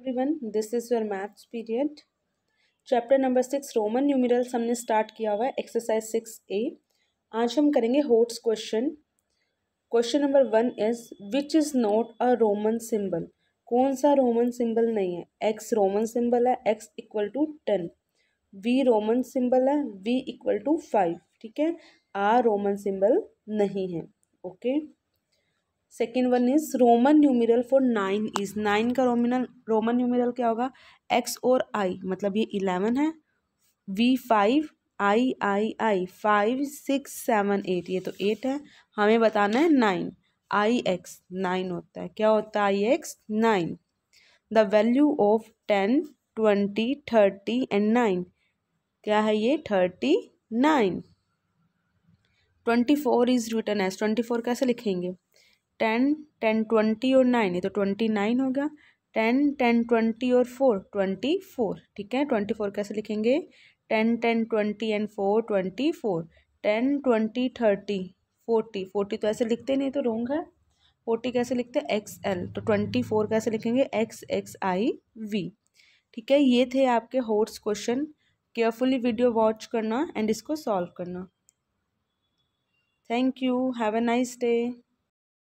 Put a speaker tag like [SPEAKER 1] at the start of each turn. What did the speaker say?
[SPEAKER 1] Everyone this is your maths period chapter number six roman numerals हमने start किया हुआ है एक्सरसाइज सिक्स ए आज हम करेंगे HOTS question question number one is which is not a roman symbol कौन सा रोमन सिंबल नहीं है एक्स रोमन सिंबल है X equal to ten V roman symbol है वी इक्वल टू फाइव ठीक है आर रोमन सिंबल नहीं है okay okay? Second one is roman numeral for nine is nine का रोमिनल रोमन न्यूमिरल क्या होगा एक्स और आई मतलब ये इलेवन है V five I I I five six seven eight ये तो एट है हमें बताना है नाइन आई एक्स नाइन होता है क्या होता है I X nine the value of ten twenty thirty and nine क्या है ये thirty nine twenty four is written as twenty four कैसे लिखेंगे टेन टेन ट्वेंटी और नाइन ये तो ट्वेंटी नाइन हो गया टेन टेन ट्वेंटी और फोर ट्वेंटी फोर ठीक है ट्वेंटी फोर कैसे लिखेंगे ten ten twenty and four twenty four ten twenty thirty forty forty तो ऐसे लिखते नहीं तो रोंग है फोर्टी कैसे लिखते हैं एक्स एल तो ट्वेंटी फोर कैसे लिखेंगे एक्स एक्स आई वी ठीक है ये थे आपके होर्स क्वेश्चन केयरफुली वीडियो वॉच करना एंड इसको सॉल्व करना thank you have a nice day